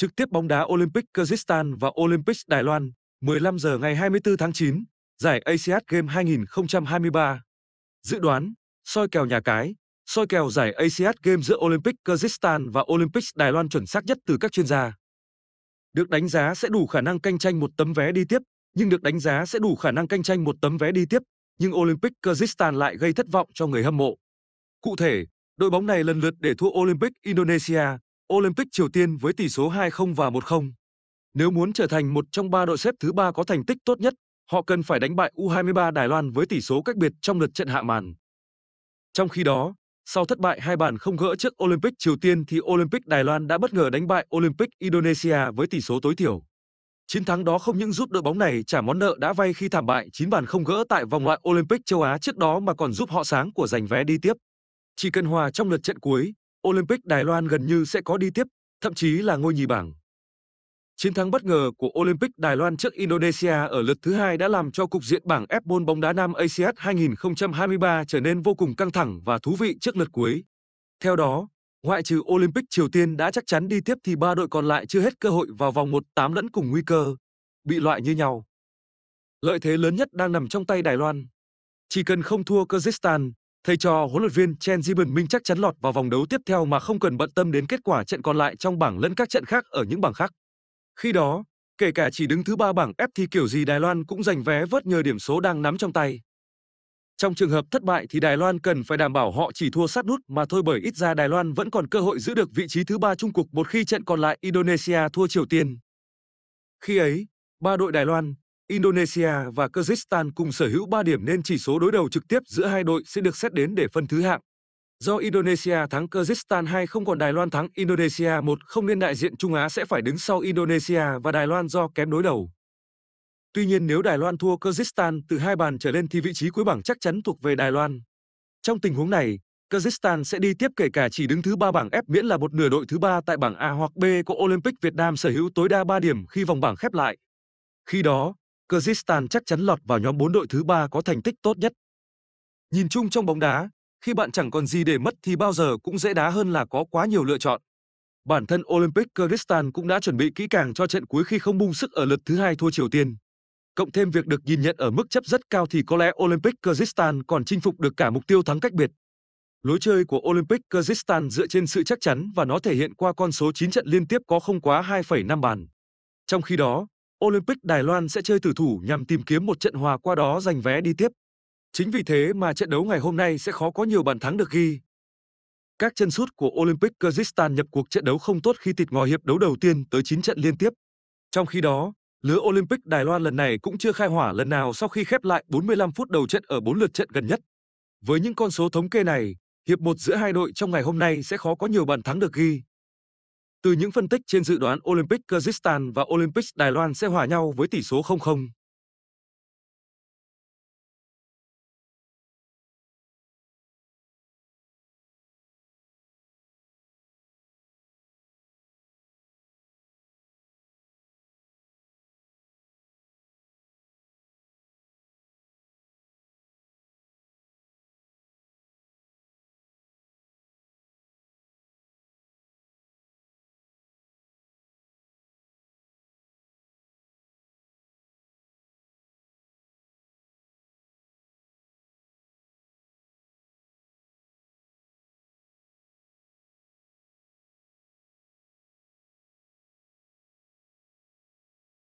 Trực tiếp bóng đá Olympic Kyrgyzstan và Olympic Đài Loan, 15 giờ ngày 24 tháng 9, giải ASEAN Games 2023. Dự đoán, soi kèo nhà cái, soi kèo giải ASEAN Games giữa Olympic Kyrgyzstan và Olympic Đài Loan chuẩn xác nhất từ các chuyên gia. Được đánh giá sẽ đủ khả năng canh tranh một tấm vé đi tiếp, nhưng được đánh giá sẽ đủ khả năng canh tranh một tấm vé đi tiếp, nhưng Olympic Kyrgyzstan lại gây thất vọng cho người hâm mộ. Cụ thể, đội bóng này lần lượt để thua Olympic Indonesia, Olympic Triều Tiên với tỷ số 2-0 và 1-0. Nếu muốn trở thành một trong ba đội xếp thứ ba có thành tích tốt nhất, họ cần phải đánh bại U23 Đài Loan với tỷ số cách biệt trong lượt trận hạ màn. Trong khi đó, sau thất bại hai bàn không gỡ trước Olympic Triều Tiên thì Olympic Đài Loan đã bất ngờ đánh bại Olympic Indonesia với tỷ số tối thiểu. Chiến thắng đó không những giúp đội bóng này trả món nợ đã vay khi thảm bại 9 bàn không gỡ tại vòng loại Olympic châu Á trước đó mà còn giúp họ sáng của giành vé đi tiếp. Chỉ cần hòa trong lượt trận cuối, Olympic Đài Loan gần như sẽ có đi tiếp, thậm chí là ngôi nhì bảng. Chiến thắng bất ngờ của Olympic Đài Loan trước Indonesia ở lượt thứ hai đã làm cho cục diện bảng F1 bóng đá Nam ASEAN 2023 trở nên vô cùng căng thẳng và thú vị trước lượt cuối. Theo đó, ngoại trừ Olympic Triều Tiên đã chắc chắn đi tiếp thì ba đội còn lại chưa hết cơ hội vào vòng 1-8 lẫn cùng nguy cơ, bị loại như nhau. Lợi thế lớn nhất đang nằm trong tay Đài Loan. Chỉ cần không thua Kyrgyzstan, thầy trò huấn luyện viên Chen Jiben Minh chắc chắn lọt vào vòng đấu tiếp theo mà không cần bận tâm đến kết quả trận còn lại trong bảng lẫn các trận khác ở những bảng khác. Khi đó, kể cả chỉ đứng thứ ba bảng F thì kiểu gì Đài Loan cũng giành vé vớt nhờ điểm số đang nắm trong tay. Trong trường hợp thất bại thì Đài Loan cần phải đảm bảo họ chỉ thua sát nút mà thôi bởi ít ra Đài Loan vẫn còn cơ hội giữ được vị trí thứ ba chung cuộc một khi trận còn lại Indonesia thua Triều Tiên. Khi ấy, ba đội Đài Loan, Indonesia và Kyrgyzstan cùng sở hữu 3 điểm nên chỉ số đối đầu trực tiếp giữa hai đội sẽ được xét đến để phân thứ hạng. Do Indonesia thắng Kyrgyzstan 2 không còn Đài Loan thắng Indonesia 1 không nên đại diện Trung Á sẽ phải đứng sau Indonesia và Đài Loan do kém đối đầu. Tuy nhiên nếu Đài Loan thua Kyrgyzstan từ hai bàn trở lên thì vị trí cuối bảng chắc chắn thuộc về Đài Loan. Trong tình huống này, Kyrgyzstan sẽ đi tiếp kể cả chỉ đứng thứ ba bảng F miễn là một nửa đội thứ ba tại bảng A hoặc B của Olympic Việt Nam sở hữu tối đa 3 điểm khi vòng bảng khép lại. Khi đó, Kyrgyzstan chắc chắn lọt vào nhóm 4 đội thứ ba có thành tích tốt nhất. Nhìn chung trong bóng đá, khi bạn chẳng còn gì để mất thì bao giờ cũng dễ đá hơn là có quá nhiều lựa chọn. Bản thân Olympic Kyrgyzstan cũng đã chuẩn bị kỹ càng cho trận cuối khi không bung sức ở lượt thứ hai thua Triều Tiên. Cộng thêm việc được nhìn nhận ở mức chấp rất cao thì có lẽ Olympic Kyrgyzstan còn chinh phục được cả mục tiêu thắng cách biệt. Lối chơi của Olympic Kyrgyzstan dựa trên sự chắc chắn và nó thể hiện qua con số 9 trận liên tiếp có không quá 2,5 bàn. Trong khi đó, Olympic Đài Loan sẽ chơi tử thủ nhằm tìm kiếm một trận hòa qua đó giành vé đi tiếp. Chính vì thế mà trận đấu ngày hôm nay sẽ khó có nhiều bàn thắng được ghi. Các chân sút của Olympic Kyrgyzstan nhập cuộc trận đấu không tốt khi tịt ngòi hiệp đấu đầu tiên tới 9 trận liên tiếp. Trong khi đó, lứa Olympic Đài Loan lần này cũng chưa khai hỏa lần nào sau khi khép lại 45 phút đầu trận ở 4 lượt trận gần nhất. Với những con số thống kê này, hiệp một giữa hai đội trong ngày hôm nay sẽ khó có nhiều bàn thắng được ghi. Từ những phân tích trên dự đoán Olympic Kazakhstan và Olympic Đài Loan sẽ hòa nhau với tỷ số 0-0.